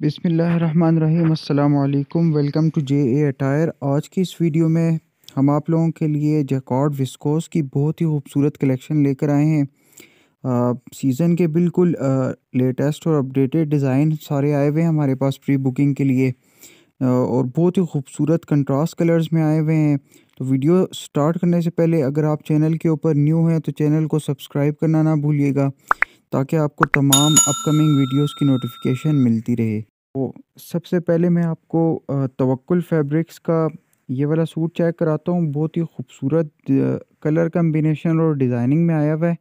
बिसमीम् welcome to J A attire आज की इस वीडियो में हम आप लोगों के लिए जैकॉड विस्कोस की बहुत ही खूबसूरत कलेक्शन लेकर आए हैं सीज़न के बिल्कुल आ, लेटेस्ट और अपडेटेड डिज़ाइन सारे आए हुए हैं हमारे पास प्री बुकिंग के लिए आ, और बहुत ही खूबसूरत कंट्रास्ट कलर्स में आए हुए हैं तो वीडियो स्टार्ट करने से पहले अगर आप चैनल के ऊपर न्यू हैं तो चैनल को सब्सक्राइब करना ना भूलिएगा ताकि आपको तमाम अपकमिंग वीडियोस की नोटिफिकेशन मिलती रहे तो सबसे पहले मैं आपको तवक्ल फैब्रिक्स का ये वाला सूट चेक कराता हूँ बहुत ही खूबसूरत कलर कम्बिनेशन और डिज़ाइनिंग में आया हुआ है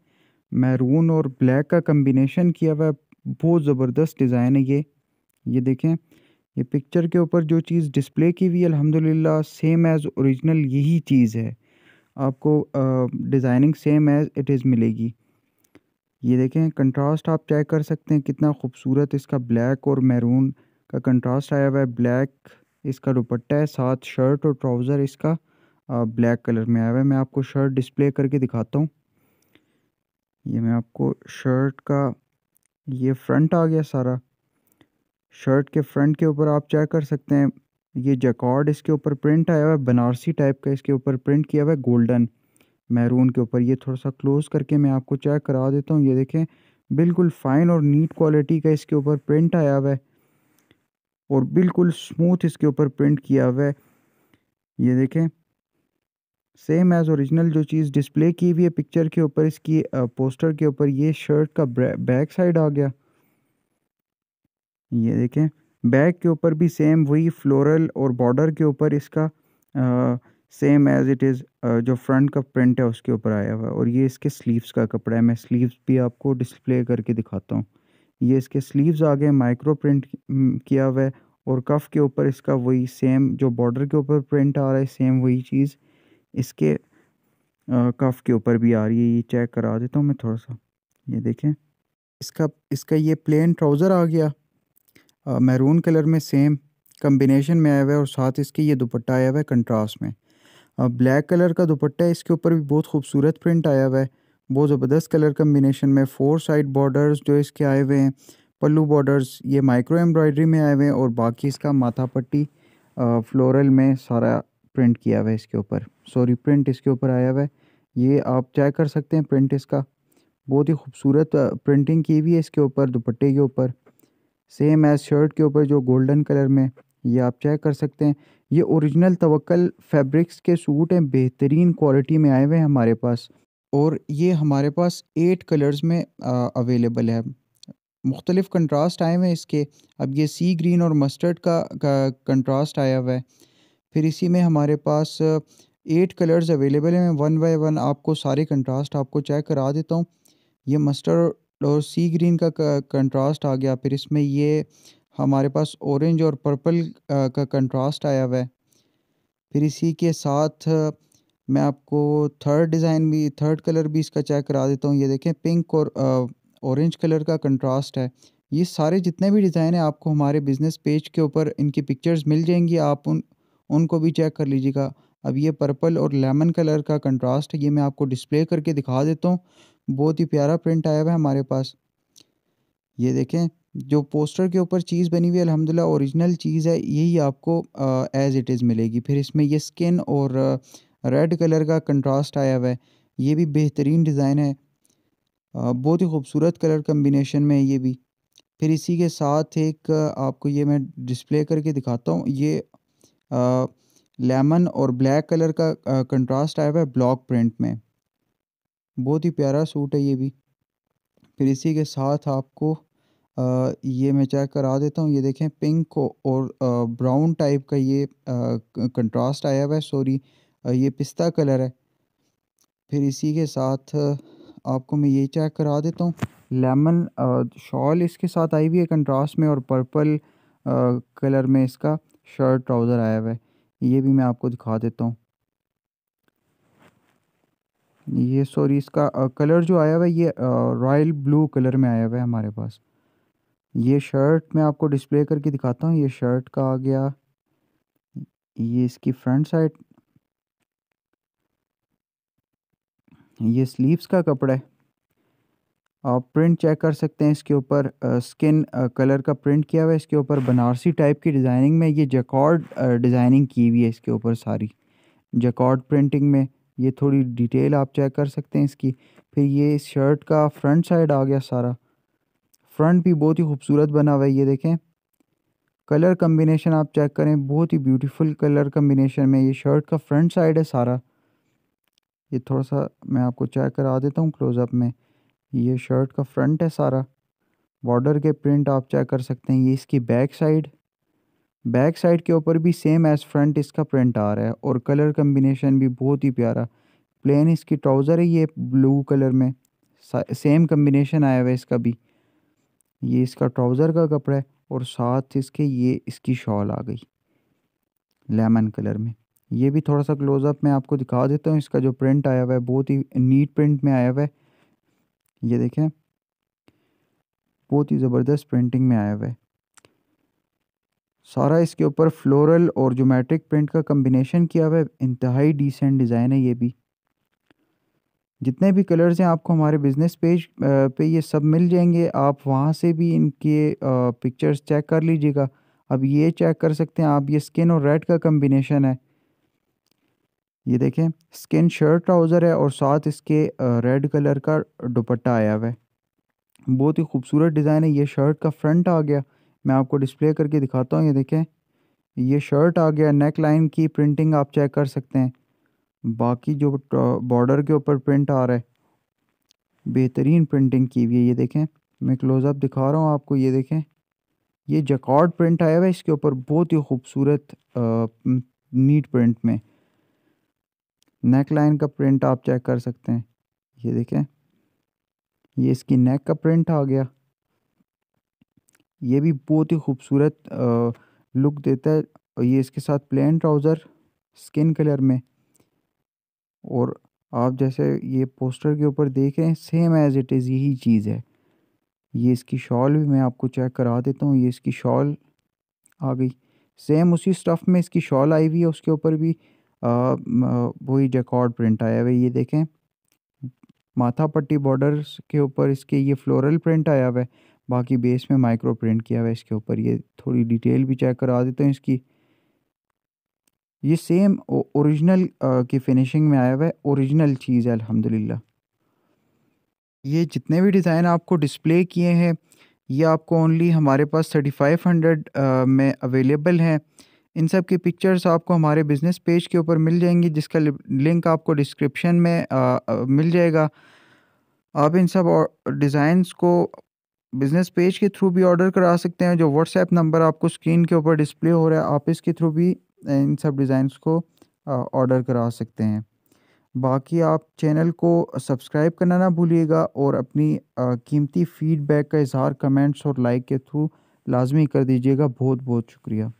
मैरून और ब्लैक का कम्बिनेशन किया हुआ है बहुत ज़बरदस्त डिज़ाइन है ये ये देखें ये पिक्चर के ऊपर जो चीज़ डिस्प्ले की हुई अल्हम्दुलिल्लाह सेम एज़ ओरिजिनल यही चीज़ है आपको designing same as it is मिलेगी ये देखें कंट्रास्ट आप चेक कर सकते हैं कितना खूबसूरत इसका ब्लैक और मैरून का कंट्रास्ट आया हुआ है ब्लैक इसका दुपट्टा है साथ शर्ट और ट्राउज़र इसका ब्लैक कलर में आया हुआ है मैं आपको शर्ट डिस्प्ले करके दिखाता हूँ ये मैं आपको शर्ट का ये फ्रंट आ गया सारा शर्ट के फ्रंट के ऊपर आप चेक कर सकते हैं ये जकॉर्ड इसके ऊपर प्रिंट आया हुआ है बनारसी टाइप का इसके ऊपर प्रिंट किया हुआ है गोल्डन मैरून के ऊपर ये थोड़ा सा क्लोज़ करके मैं आपको चेक करा देता हूँ ये देखें बिल्कुल फ़ाइन और नीट क्वालिटी का इसके ऊपर प्रिंट आया हुआ है और बिल्कुल स्मूथ इसके ऊपर प्रिंट किया हुआ है ये देखें सेम एज़ ओरिजिनल जो चीज़ डिस्प्ले की हुई है पिक्चर के ऊपर इसकी पोस्टर के ऊपर ये शर्ट का बैक साइड आ गया ये देखें बैक के ऊपर भी सेम वही फ्लोरल और बॉर्डर के ऊपर इसका आ, सेम एज़ इट इज़ जो फ्रंट का प्रिंट है उसके ऊपर आया हुआ है और ये इसके स्लीव्स का कपड़ा है मैं स्लीव्स भी आपको डिस्प्ले करके दिखाता हूँ ये इसके स्लीव्स आ गए माइक्रो प्रिंट किया हुआ है और कफ के ऊपर इसका वही सेम जो बॉर्डर के ऊपर प्रिंट आ रहा है सेम वही चीज़ इसके कफ uh, के ऊपर भी आ रही है ये चेक करा देता हूँ मैं थोड़ा सा ये देखें इसका इसका ये प्लेन ट्राउज़र आ गया मैरून कलर में सेम कम्बिनेशन में आया हुआ है और साथ इसके ये दुपट्टा आया हुआ है कंट्रास्ट में ब्लैक कलर का दुपट्टा है इसके ऊपर भी बहुत खूबसूरत प्रिंट आया हुआ है बहुत ज़बरदस्त कलर कम्बिनेशन में फोर साइड बॉर्डर्स जो इसके आए हुए हैं पल्लू बॉर्डर्स ये माइक्रो एम्ब्रॉयडरी में आए हुए हैं और बाकी इसका माथा पट्टी फ्लोरल में सारा प्रिंट किया हुआ है इसके ऊपर सॉरी प्रिंट इसके ऊपर आया हुआ है ये आप चेक कर सकते हैं प्रिंट इसका बहुत ही खूबसूरत प्रिंटिंग की हुई है इसके ऊपर दुपट्टे के ऊपर सेम एज शर्ट के ऊपर जो गोल्डन कलर में ये आप चेक कर सकते हैं ये ओरिजिनल तवक्ल फैब्रिक्स के सूट हैं बेहतरीन क्वालिटी में आए हुए हैं हमारे पास और ये हमारे पास एट कलर्स में अवेलेबल है मुख्तलिफ़ कंट्रास्ट आए हुए हैं इसके अब ये सी ग्रीन और मस्टर्ड का, का कंट्रास्ट आया हुआ है फिर इसी में हमारे पास एट कलर्स अवेलेबल हैं मैं वन बाय वन आपको सारे कंट्रास्ट आपको चेक करा देता हूँ ये मस्टर्ड और सी ग्रीन का कंट्रास्ट आ गया फिर इसमें ये हमारे पास ऑरेंज और पर्पल का कंट्रास्ट आया हुआ है फिर इसी के साथ मैं आपको थर्ड डिज़ाइन भी थर्ड कलर भी इसका चेक करा देता हूँ ये देखें पिंक और ऑरेंज कलर का कंट्रास्ट है ये सारे जितने भी डिज़ाइन हैं आपको हमारे बिज़नेस पेज के ऊपर इनकी पिक्चर्स मिल जाएंगी आप उन उनको भी चेक कर लीजिएगा अब ये पर्पल और लेमन कलर का कंट्रास्ट है ये मैं आपको डिस्प्ले करके दिखा देता हूँ बहुत ही प्यारा प्रिंट आया हुआ है हमारे पास ये देखें जो पोस्टर के ऊपर चीज़ बनी हुई है अलहमदिल्ला ओरिजिनल चीज़ है यही आपको एज़ इट इज़ मिलेगी फिर इसमें ये स्किन और रेड कलर का कंट्रास्ट आया हुआ है ये भी बेहतरीन डिज़ाइन है बहुत ही खूबसूरत कलर कम्बिनेशन में है ये भी फिर इसी के साथ एक आपको ये मैं डिस्प्ले करके दिखाता हूँ ये आ, लेमन और ब्लैक कलर का कंट्रास्ट आया हुआ है ब्लॉक प्रिंट में बहुत ही प्यारा सूट है ये भी फिर इसी के साथ आपको ये मैं चेक करा देता हूँ ये देखें पिंक और ब्राउन टाइप का ये कंट्रास्ट आया हुआ है सॉरी ये पिस्ता कलर है फिर इसी के साथ आपको मैं ये चेक करा देता हूँ लेमन शॉल इसके साथ आई हुई है कंट्रास्ट में और पर्पल कलर में इसका शर्ट ट्राउज़र आया हुआ है ये भी मैं आपको दिखा देता हूँ ये सॉरी इसका कलर जो आया हुआ है ये रॉयल ब्लू कलर में आया हुआ है हमारे पास ये शर्ट मैं आपको डिस्प्ले करके दिखाता हूँ ये शर्ट का आ गया ये इसकी फ्रंट साइड ये स्लीव्स का कपड़ा है आप प्रिंट चेक कर सकते हैं इसके ऊपर स्किन कलर का प्रिंट किया हुआ है इसके ऊपर बनारसी टाइप की डिज़ाइनिंग में ये जकॉर्ड डिज़ाइनिंग की हुई है इसके ऊपर सारी जकॉर्ड प्रिंटिंग में ये थोड़ी डिटेल आप चेक कर सकते हैं इसकी फिर ये शर्ट का फ्रंट साइड आ गया सारा फ्रंट भी बहुत ही खूबसूरत बना हुआ है ये देखें कलर कम्बिनेशन आप चेक करें बहुत ही ब्यूटीफुल कलर कम्बिनेशन में ये शर्ट का फ्रंट साइड है सारा ये थोड़ा सा मैं आपको चेक करा देता हूँ क्लोज़अप में ये शर्ट का फ्रंट है सारा बॉर्डर के प्रिंट आप चेक कर सकते हैं ये इसकी बैक साइड बैक साइड के ऊपर भी सेम एज फ्रंट इसका प्रिंट आ रहा है और कलर कम्बिनेशन भी बहुत ही प्यारा प्लेन इसकी ट्राउज़र है ये ब्लू कलर में सेम कम्बिनेशन आया हुआ है इसका भी ये इसका ट्राउज़र का कपड़ा है और साथ इसके ये इसकी शॉल आ गई लेमन कलर में ये भी थोड़ा सा क्लोज़अप मैं आपको दिखा देता हूँ इसका जो प्रिंट आया हुआ है बहुत ही नीट प्रिंट में आया हुआ है ये देखें बहुत ही ज़बरदस्त प्रिंटिंग में आया हुआ है सारा इसके ऊपर फ्लोरल और जोमेट्रिक प्रिंट का कम्बिनेशन किया हुआ है इंतहाई डिसेंट डिज़ाइन है ये भी जितने भी कलर्स हैं आपको हमारे बिज़नेस पेज पे ये सब मिल जाएंगे आप वहाँ से भी इनके पिक्चर्स चेक कर लीजिएगा अब ये चेक कर सकते हैं आप ये स्किन और रेड का कम्बिनेशन है ये देखें स्किन शर्ट ट्राउज़र है और साथ इसके रेड कलर का दुपट्टा आया हुआ है बहुत ही खूबसूरत डिज़ाइन है ये शर्ट का फ्रंट आ गया मैं आपको डिस्प्ले करके दिखाता हूँ ये देखें ये शर्ट आ गया नेक लाइन की प्रिंटिंग आप चेक कर सकते हैं बाकी जो बॉर्डर के ऊपर प्रिंट आ रहा है बेहतरीन प्रिंटिंग की हुई है ये देखें मैं क्लोज़अप दिखा रहा हूँ आपको ये देखें ये जकॉर्ड प्रिंट आया हुआ है इसके ऊपर बहुत ही खूबसूरत नीट प्रिंट में नेक लाइन का प्रिंट आप चेक कर सकते हैं ये देखें ये इसकी नेक का प्रिंट आ गया ये भी बहुत ही खूबसूरत लुक देता है और ये इसके साथ प्लेन ट्राउज़र स्किन कलर में और आप जैसे ये पोस्टर के ऊपर देख रहे हैं सेम एज़ इट इज़ यही चीज़ है ये इसकी शॉल भी मैं आपको चेक करा देता हूँ ये इसकी शॉल आ गई सेम उसी स्टफ़ में इसकी शॉल आई हुई है उसके ऊपर भी वही जेकॉर्ड प्रिंट आया हुआ है ये देखें माथा पट्टी बॉर्डर के ऊपर इसके ये फ्लोरल प्रिंट आया हुआ है बाकी बेस में माइक्रो प्रिंट किया हुआ है इसके ऊपर ये थोड़ी डिटेल भी चेक करा देते हैं इसकी ये सेम ओरिजिनल uh, की फिनिशिंग में आया हुआ है ओरिजिनल चीज़ है अल्हम्दुलिल्लाह ये जितने भी डिज़ाइन आपको डिस्प्ले किए हैं ये आपको ओनली हमारे पास थर्टी फाइव हंड्रेड में अवेलेबल हैं इन सब की पिक्चर्स आपको हमारे बिज़नेस पेज के ऊपर मिल जाएंगी जिसका लिंक आपको डिस्क्रिप्शन में आ, uh, uh, मिल जाएगा आप इन सब डिज़ाइंस को बिज़नेस पेज के थ्रू भी ऑर्डर करा सकते हैं जो व्हाट्सएप नंबर आपको स्क्रीन के ऊपर डिस्प्ले हो रहा है आप इसके थ्रू भी इन सब डिज़ाइंस को ऑर्डर करा सकते हैं बाकी आप चैनल को सब्सक्राइब करना ना भूलिएगा और अपनी कीमती फीडबैक का इजहार कमेंट्स और लाइक के थ्रू लाजमी कर दीजिएगा बहुत बहुत शुक्रिया